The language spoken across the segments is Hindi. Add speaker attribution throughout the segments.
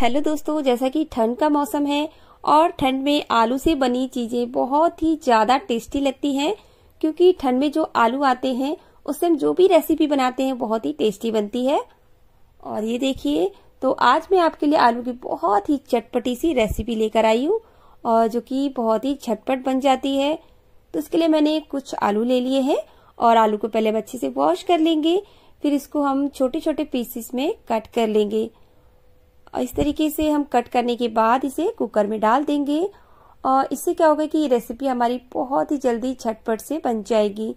Speaker 1: हेलो दोस्तों जैसा कि ठंड का मौसम है और ठंड में आलू से बनी चीजें बहुत ही ज्यादा टेस्टी लगती हैं क्योंकि ठंड में जो आलू आते हैं उससे हम जो भी रेसिपी बनाते हैं बहुत ही टेस्टी बनती है और ये देखिए तो आज मैं आपके लिए आलू की बहुत ही चटपटी सी रेसिपी लेकर आई हूँ और जो कि बहुत ही झटपट बन जाती है तो इसके लिए मैंने कुछ आलू ले लिए हैं और आलू को पहले हम अच्छे से वॉश कर लेंगे फिर इसको हम छोटे छोटे पीसेस में कट कर लेंगे इस तरीके से हम कट करने के बाद इसे कुकर में डाल देंगे और इससे क्या होगा कि ये रेसिपी हमारी बहुत ही जल्दी छटपट से बन जाएगी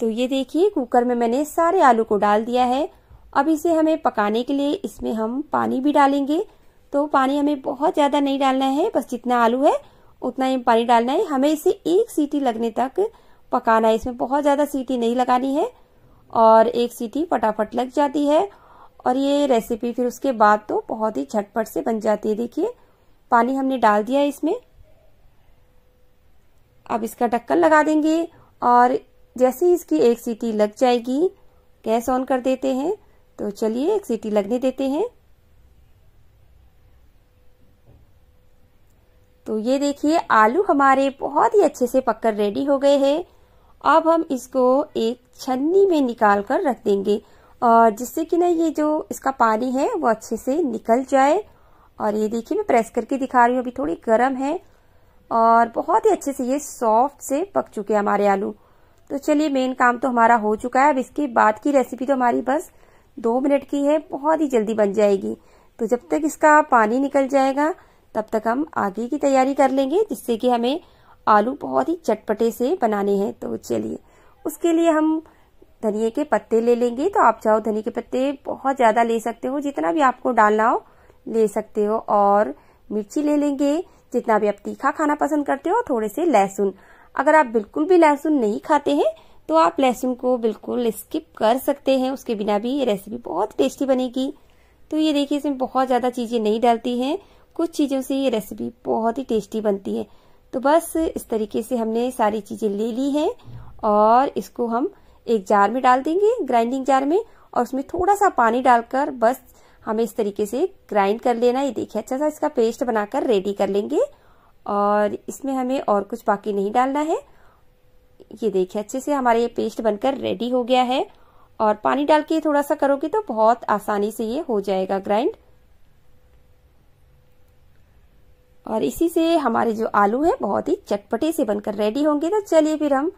Speaker 1: तो ये देखिए कुकर में मैंने सारे आलू को डाल दिया है अब इसे हमें पकाने के लिए इसमें हम पानी भी डालेंगे तो पानी हमें बहुत ज़्यादा नहीं डालना है बस जितना आलू है उतना ही पानी डालना है हमें इसे एक सीटी लगने तक पकाना है इसमें बहुत ज़्यादा सीटी नहीं लगानी है और एक सीटी फटाफट लग जाती है और ये रेसिपी फिर उसके बाद तो बहुत ही झटपट से बन जाती है देखिए पानी हमने डाल दिया इसमें अब इसका ढक्कन लगा देंगे और जैसे ही इसकी एक सीटी लग जाएगी गैस ऑन कर देते हैं तो चलिए एक सीटी लगने देते हैं तो ये देखिए आलू हमारे बहुत ही अच्छे से पककर रेडी हो गए हैं अब हम इसको एक छन्नी में निकाल कर रख देंगे और जिससे कि ना ये जो इसका पानी है वो अच्छे से निकल जाए और ये देखिए मैं प्रेस करके दिखा रही हूँ अभी थोड़ी गर्म है और बहुत ही अच्छे से ये सॉफ्ट से पक चुके हैं हमारे आलू तो चलिए मेन काम तो हमारा हो चुका है अब इसके बाद की रेसिपी तो हमारी बस दो मिनट की है बहुत ही जल्दी बन जाएगी तो जब तक इसका पानी निकल जाएगा तब तक हम आगे की तैयारी कर लेंगे जिससे कि हमें आलू बहुत ही चटपटे से बनाने हैं तो चलिए उसके लिए हम धनिए के पत्ते ले लेंगे तो आप चाहो धनिए के पत्ते बहुत ज़्यादा ले सकते हो जितना भी आपको डालना हो ले सकते हो और मिर्ची ले लेंगे जितना भी आप तीखा खाना पसंद करते हो थोड़े से लहसुन अगर आप बिल्कुल भी लहसुन नहीं खाते हैं तो आप लहसुन को बिल्कुल स्किप कर सकते हैं उसके बिना भी ये रेसिपी बहुत टेस्टी बनेगी तो ये देखिए इसमें बहुत ज़्यादा चीज़ें नहीं डालती हैं कुछ चीज़ों से ये रेसिपी बहुत ही टेस्टी बनती है तो बस इस तरीके से हमने सारी चीज़ें ले ली है और इसको हम एक जार में डाल देंगे ग्राइंडिंग जार में और उसमें थोड़ा सा पानी डालकर बस हमें इस तरीके से ग्राइंड कर लेना ये देखिए अच्छा सा इसका पेस्ट बनाकर रेडी कर लेंगे और इसमें हमें और कुछ बाकी नहीं डालना है ये देखिए अच्छे से हमारा ये पेस्ट बनकर रेडी हो गया है और पानी डाल के थोड़ा सा करोगे तो बहुत आसानी से ये हो जाएगा ग्राइंड और इसी से हमारे जो आलू है बहुत ही चटपटे से बनकर रेडी होंगे तो चलिए फिर हम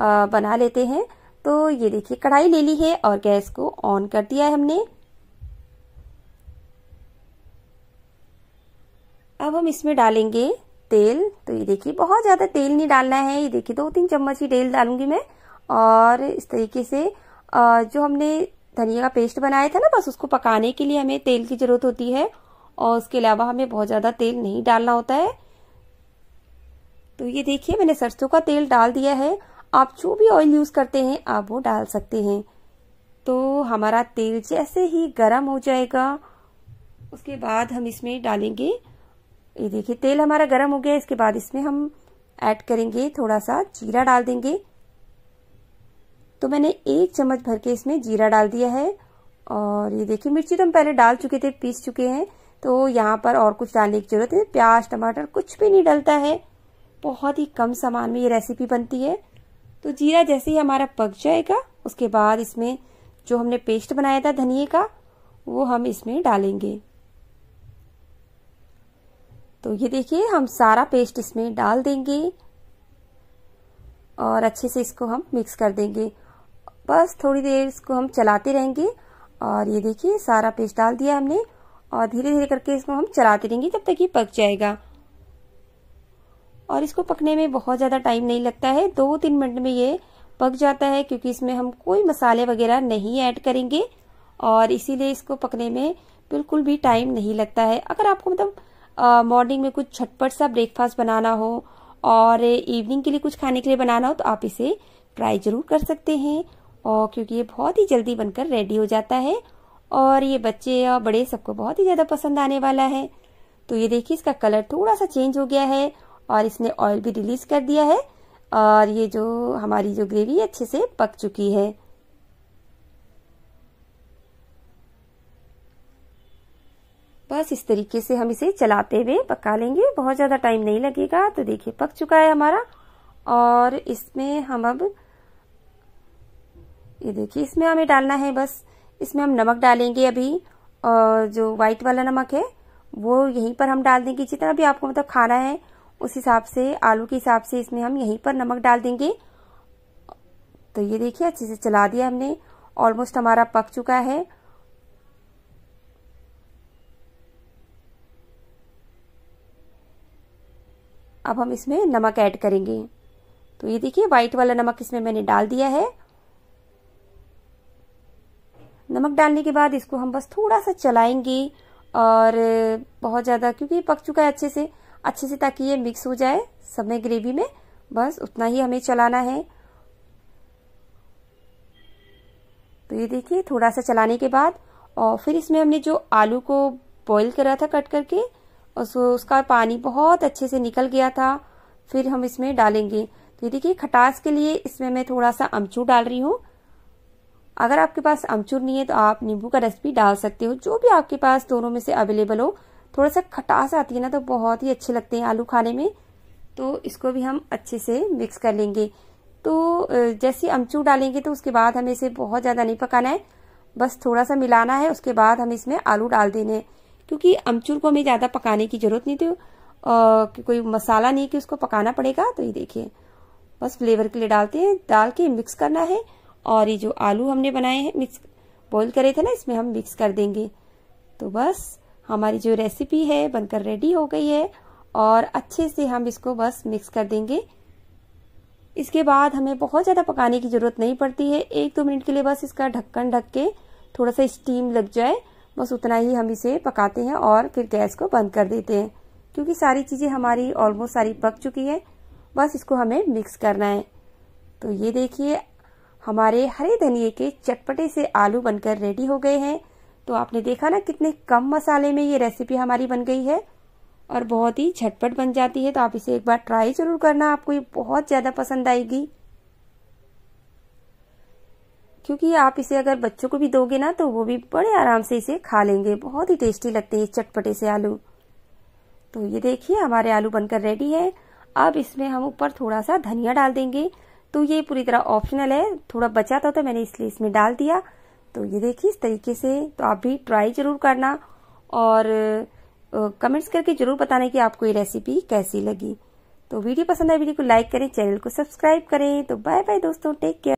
Speaker 1: आ, बना लेते हैं तो ये देखिए कढ़ाई ले ली है और गैस को ऑन कर दिया है हमने अब हम इसमें डालेंगे तेल तो ये देखिए बहुत ज़्यादा तेल नहीं डालना है ये देखिए दो तीन चम्मच ही तेल डालूंगी मैं और इस तरीके से जो हमने धनिया का पेस्ट बनाया था ना बस उसको पकाने के लिए हमें तेल की ज़रूरत होती है और उसके अलावा हमें बहुत ज़्यादा तेल नहीं डालना होता है तो ये देखिए मैंने सरसों का तेल डाल दिया है आप जो भी ऑयल यूज़ करते हैं आप वो डाल सकते हैं तो हमारा तेल जैसे ही गर्म हो जाएगा उसके बाद हम इसमें डालेंगे ये देखिए तेल हमारा गर्म हो गया इसके बाद इसमें हम ऐड करेंगे थोड़ा सा जीरा डाल देंगे तो मैंने एक चम्मच भर के इसमें जीरा डाल दिया है और ये देखिए मिर्ची तो हम पहले डाल चुके थे पीस चुके हैं तो यहाँ पर और कुछ डालने की ज़रूरत है प्याज टमाटर कुछ भी नहीं डलता है बहुत ही कम सामान में ये रेसिपी बनती है तो जीरा जैसे ही हमारा पक जाएगा उसके बाद इसमें जो हमने पेस्ट बनाया था धनिए का वो हम इसमें डालेंगे तो ये देखिए हम सारा पेस्ट इसमें डाल देंगे और अच्छे से इसको हम मिक्स कर देंगे बस थोड़ी देर इसको हम चलाते रहेंगे और ये देखिए सारा पेस्ट डाल दिया हमने और धीरे धीरे करके इसको हम चलाते रहेंगे जब तक ये पक जाएगा और इसको पकने में बहुत ज़्यादा टाइम नहीं लगता है दो तीन मिनट में ये पक जाता है क्योंकि इसमें हम कोई मसाले वगैरह नहीं ऐड करेंगे और इसीलिए इसको पकने में बिल्कुल भी टाइम नहीं लगता है अगर आपको मतलब मॉर्निंग में कुछ छटपट सा ब्रेकफास्ट बनाना हो और इवनिंग के लिए कुछ खाने के लिए बनाना हो तो आप इसे ट्राई ज़रूर कर सकते हैं और क्योंकि ये बहुत ही जल्दी बनकर रेडी हो जाता है और ये बच्चे और बड़े सबको बहुत ही ज़्यादा पसंद आने वाला है तो ये देखिए इसका कलर थोड़ा सा चेंज हो गया है और इसने ऑयल भी रिलीज कर दिया है और ये जो हमारी जो ग्रेवी अच्छे से पक चुकी है बस इस तरीके से हम इसे चलाते हुए पका लेंगे बहुत ज़्यादा टाइम नहीं लगेगा तो देखिए पक चुका है हमारा और इसमें हम अब ये देखिए इसमें हमें डालना है बस इसमें हम नमक डालेंगे अभी और जो व्हाइट वाला नमक है वो यहीं पर हम डाल देंगे जितना भी आपको मतलब खाना है उस हिसाब से आलू के हिसाब से इसमें हम यहीं पर नमक डाल देंगे तो ये देखिए अच्छे से चला दिया हमने ऑलमोस्ट हमारा पक चुका है अब हम इसमें नमक ऐड करेंगे तो ये देखिए व्हाइट वाला नमक इसमें मैंने डाल दिया है नमक डालने के बाद इसको हम बस थोड़ा सा चलाएंगे और बहुत ज़्यादा क्योंकि पक चुका है अच्छे से अच्छे से ताकि ये मिक्स हो जाए सब में ग्रेवी में बस उतना ही हमें चलाना है तो ये देखिए थोड़ा सा चलाने के बाद और फिर इसमें हमने जो आलू को बॉईल करा था कट करके उसको उसका पानी बहुत अच्छे से निकल गया था फिर हम इसमें डालेंगे तो ये देखिए खटास के लिए इसमें मैं थोड़ा सा अमचूर डाल रही हूँ अगर आपके पास अमचूर नहीं है तो आप नींबू का रस भी डाल सकते हो जो भी आपके पास दोनों में से अवेलेबल हो थोड़ा सा खटास आती है ना तो बहुत ही अच्छे लगते हैं आलू खाने में तो इसको भी हम अच्छे से मिक्स कर लेंगे तो जैसे अमचूर डालेंगे तो उसके बाद हमें इसे बहुत ज़्यादा नहीं पकाना है बस थोड़ा सा मिलाना है उसके बाद हम इसमें आलू डाल देने हैं क्योंकि अमचूर को हमें ज़्यादा पकाने की ज़रूरत नहीं थी और कोई मसाला नहीं कि उसको पकाना पड़ेगा तो ये देखिए बस फ्लेवर के लिए डालते हैं डाल के मिक्स करना है और ये जो आलू हमने बनाए हैं मिक्स बॉईल करे थे ना इसमें हम मिक्स कर देंगे तो बस हमारी जो रेसिपी है बनकर रेडी हो गई है और अच्छे से हम इसको बस मिक्स कर देंगे इसके बाद हमें बहुत ज़्यादा पकाने की ज़रूरत नहीं पड़ती है एक दो मिनट के लिए बस इसका ढक्कन ढक के थोड़ा सा स्टीम लग जाए बस उतना ही हम इसे पकाते हैं और फिर गैस को बंद कर देते हैं क्योंकि सारी चीज़ें हमारी ऑलमोस्ट सारी पक चुकी है बस इसको हमें मिक्स करना है तो ये देखिए हमारे हरे धनिए के चटपटे से आलू बनकर रेडी हो गए हैं तो आपने देखा ना कितने कम मसाले में ये रेसिपी हमारी बन गई है और बहुत ही झटपट बन जाती है तो आप इसे एक बार ट्राई जरूर करना आपको ये बहुत ज़्यादा पसंद आएगी क्योंकि आप इसे अगर बच्चों को भी दोगे ना तो वो भी बड़े आराम से इसे खा लेंगे बहुत ही टेस्टी लगते हैं चटपटे से आलू तो ये देखिए हमारे आलू बनकर रेडी है अब इसमें हम ऊपर थोड़ा सा धनिया डाल देंगे तो ये पूरी तरह ऑप्शनल है थोड़ा बचा था तो मैंने इसलिए इसमें डाल दिया तो ये देखिए इस तरीके से तो आप भी ट्राई जरूर करना और कमेंट्स करके जरूर बताना कि आपको ये रेसिपी कैसी लगी तो वीडियो पसंद आए वीडियो को लाइक करें चैनल को सब्सक्राइब करें तो बाय बाय दोस्तों टेक केयर